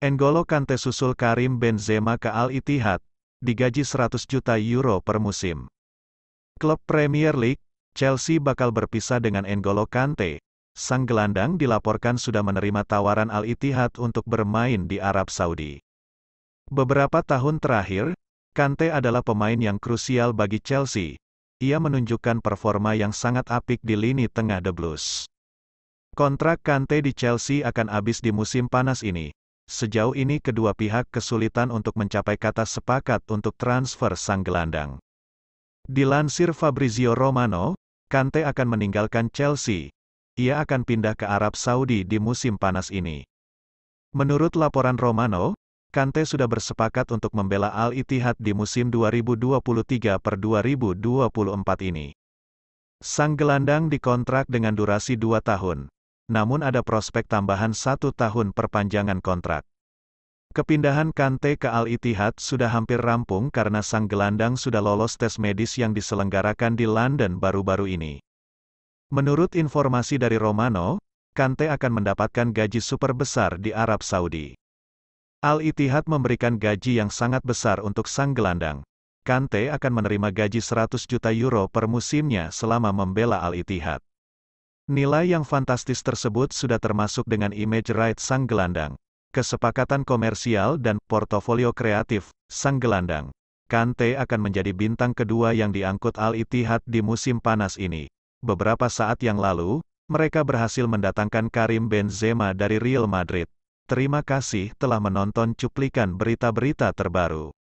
N'Golo Kante susul Karim Benzema ke Al-Ittihad, digaji 100 juta euro per musim. Klub Premier League, Chelsea bakal berpisah dengan N'Golo Kante. Sang gelandang dilaporkan sudah menerima tawaran Al-Ittihad untuk bermain di Arab Saudi. Beberapa tahun terakhir, Kante adalah pemain yang krusial bagi Chelsea, ia menunjukkan performa yang sangat apik di lini tengah The Blues. Kontrak Kante di Chelsea akan habis di musim panas ini, Sejauh ini kedua pihak kesulitan untuk mencapai kata sepakat untuk transfer sang gelandang. Dilansir Fabrizio Romano, Kante akan meninggalkan Chelsea. Ia akan pindah ke Arab Saudi di musim panas ini. Menurut laporan Romano, Kante sudah bersepakat untuk membela Al-Ittihad di musim 2023 per 2024 ini. Sang gelandang dikontrak dengan durasi 2 tahun namun ada prospek tambahan satu tahun perpanjangan kontrak. Kepindahan Kante ke Al-Ittihad sudah hampir rampung karena sang gelandang sudah lolos tes medis yang diselenggarakan di London baru-baru ini. Menurut informasi dari Romano, Kante akan mendapatkan gaji super besar di Arab Saudi. Al-Ittihad memberikan gaji yang sangat besar untuk sang gelandang. Kante akan menerima gaji 100 juta euro per musimnya selama membela Al-Ittihad. Nilai yang fantastis tersebut sudah termasuk dengan image right sang gelandang kesepakatan komersial dan portofolio kreatif, sang gelandang. Kante akan menjadi bintang kedua yang diangkut Al-Ittihad di musim panas ini. Beberapa saat yang lalu, mereka berhasil mendatangkan Karim Benzema dari Real Madrid. Terima kasih telah menonton cuplikan berita-berita terbaru.